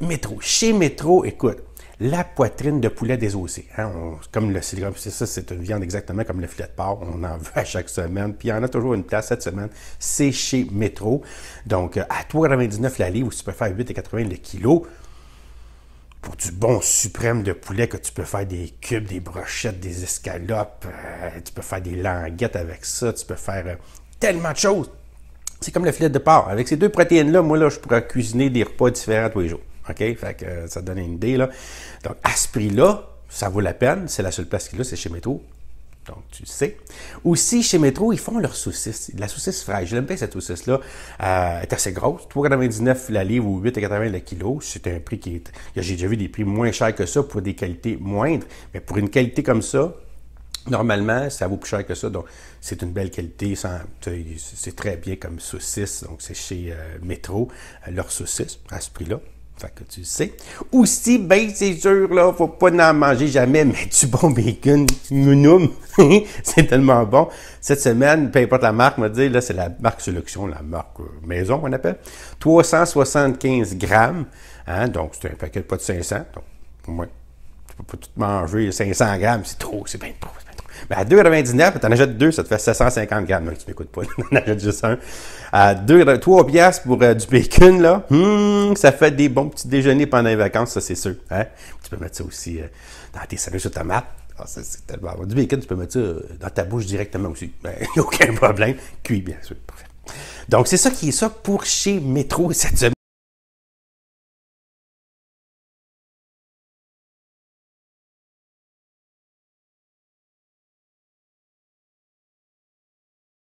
Métro. Chez Métro, écoute, la poitrine de poulet désossée. Hein, comme le c'est ça, c'est une viande exactement comme le filet de porc. On en veut à chaque semaine. Puis il y en a toujours une place cette semaine. C'est chez Métro. Donc, euh, à 3,99 la livre, ou tu peux faire 8,80 le kilo. Pour du bon suprême de poulet que tu peux faire des cubes, des brochettes, des escalopes, euh, tu peux faire des languettes avec ça, tu peux faire euh, tellement de choses. C'est comme le filet de porc. Avec ces deux protéines-là, moi, là, je pourrais cuisiner des repas différents tous les jours. OK? Fait que euh, ça donne une idée, là. Donc, à ce prix-là, ça vaut la peine. C'est la seule place qu'il a, c'est chez Métro. Donc, tu sais. Aussi, chez Métro, ils font leur saucisse. la saucisse fraîche. J'aime bien cette saucisse-là. Euh, elle est assez grosse. 3,99 la livre ou 8,80 le kilo. C'est un prix qui est. J'ai déjà vu des prix moins chers que ça pour des qualités moindres. Mais pour une qualité comme ça, Normalement, ça vaut plus cher que ça, donc c'est une belle qualité, c'est très bien comme saucisse, donc c'est chez euh, Métro, leur saucisse à ce prix-là. Fait que tu sais. Aussi, ben, c'est sûr, là, faut pas en manger jamais, mais du bon bacon, mounoum, c'est tellement bon. Cette semaine, peu importe la marque, me dire, là, c'est la marque Solution, la marque euh, maison, on appelle. 375 grammes, hein, donc c'est un paquet de pas de 500, donc, au moins, tu peux pas tout manger, 500 grammes, c'est trop, c'est bien trop. Mais ben, à 2,99, tu en achètes deux, ça te fait 750 grammes. Non, tu m'écoutes pas, tu en achètes juste un. À 3 euh, piastres pour euh, du bacon, là, hum, ça fait des bons petits déjeuners pendant les vacances, ça c'est sûr. Hein? Tu peux mettre ça aussi euh, dans tes sur de tomates. Ah, c'est tellement bon. Du bacon, tu peux mettre ça dans ta bouche directement aussi. Ben, a aucun problème. Cuit, bien sûr. Parfait. Donc, c'est ça qui est ça pour chez Metro cette semaine.